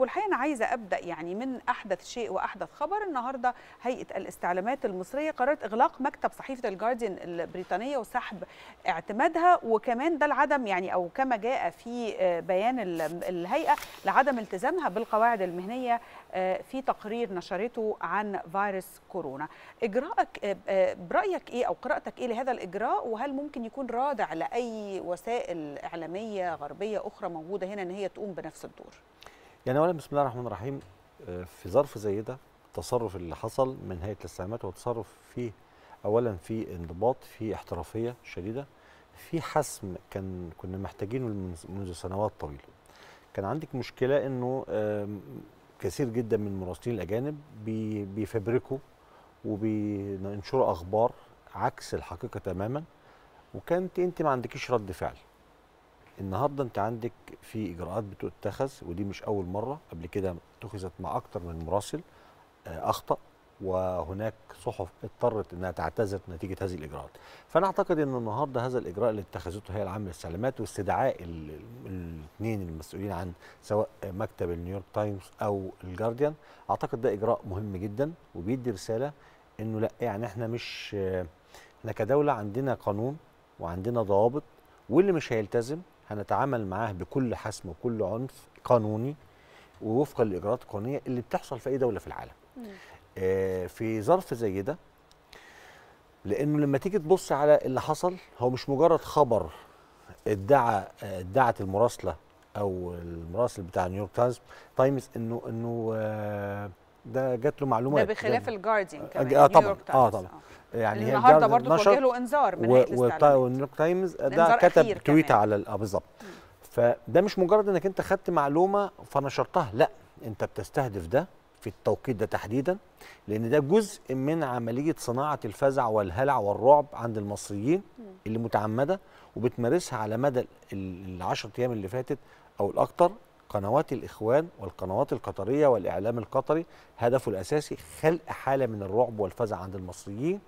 والحقيقه انا عايزه ابدا يعني من احدث شيء واحدث خبر النهارده هيئه الاستعلامات المصريه قررت اغلاق مكتب صحيفه الجارديان البريطانيه وسحب اعتمادها وكمان ده العدم يعني او كما جاء في آه، بيان الهيئه لعدم التزامها بالقواعد المهنيه آه، في تقرير نشرته عن فيروس كورونا اجراءك آه، برايك ايه او قراءتك ايه لهذا الاجراء وهل ممكن يكون رادع لاي وسائل اعلاميه غربيه اخرى موجوده هنا ان هي تقوم بنفس الدور يعني اولا بسم الله الرحمن الرحيم آه، في ظرف زي ده التصرف اللي حصل من هيئه الاستعمالات هو تصرف فيه اولا في انضباط في احترافيه شديده في حسم كان كنا محتاجينه منذ سنوات طويله كان عندك مشكله انه كثير جدا من المراسلين الاجانب بيفبركوا وبينشروا اخبار عكس الحقيقه تماما وكانت انت ما عندكيش رد فعل النهارده انت عندك في اجراءات بتتخذ ودي مش اول مره قبل كده اتخذت مع اكتر من مراسل آه، اخطا وهناك صحف اضطرت انها تعتذر نتيجه هذه الاجراءات. فانا اعتقد ان النهارده هذا الاجراء اللي اتخذته هي العامه للسلامات واستدعاء الاثنين المسؤولين عن سواء مكتب النيويورك تايمز او الجارديان، اعتقد ده اجراء مهم جدا وبيدي رساله انه لا يعني احنا مش احنا كدوله عندنا قانون وعندنا ضوابط واللي مش هيلتزم هنتعامل معاه بكل حسم وكل عنف قانوني ووفقا للاجراءات القانونيه اللي بتحصل في اي دوله في العالم. آه في ظرف زي ده لانه لما تيجي تبص على اللي حصل هو مش مجرد خبر ادعى ادعت المراسله او المراسل بتاع نيويورك تايمز تايمز انه انه آه ده جات له معلومات ده بخلاف يعني الجارديان كمان يعني آه, اه طبعا اه طبعا يعني هي النهارده برضه توجه له انذار من ونيويورك تايمز ده كتب تويت على اه بالظبط فده مش مجرد انك انت خدت معلومه فنشرتها لا انت بتستهدف ده في التوقيت ده تحديدا لان ده جزء من عمليه صناعه الفزع والهلع والرعب عند المصريين اللي متعمده وبتمارسها على مدى ال 10 ايام اللي فاتت او الاكثر قنوات الإخوان والقنوات القطرية والإعلام القطري هدفه الأساسي خلق حالة من الرعب والفزع عند المصريين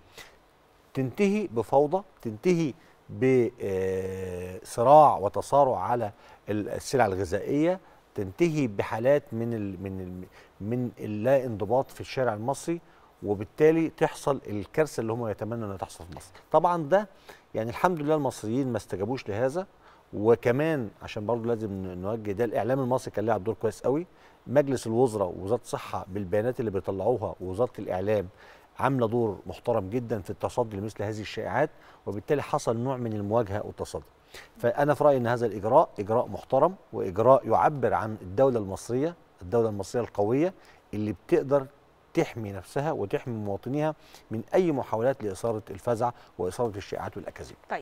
تنتهي بفوضى تنتهي بصراع آه، وتصارع على السلع الغذائية تنتهي بحالات من الـ من الـ من اللا انضباط في الشارع المصري وبالتالي تحصل الكارثه اللي هم يتمنوا انها تحصل في مصر. طبعا ده يعني الحمد لله المصريين ما استجابوش لهذا وكمان عشان برضه لازم نوجه ده الاعلام المصري كان لعب دور كويس قوي مجلس الوزراء ووزاره الصحه بالبيانات اللي بيطلعوها ووزاره الاعلام عامله دور محترم جدا في التصدي لمثل هذه الشائعات وبالتالي حصل نوع من المواجهه والتصدي. فانا في رايي ان هذا الاجراء اجراء محترم واجراء يعبر عن الدوله المصريه الدوله المصريه القويه اللي بتقدر تحمي نفسها وتحمي مواطنيها من اي محاولات لاثاره الفزع واثاره الشائعات والاكاذيب طيب.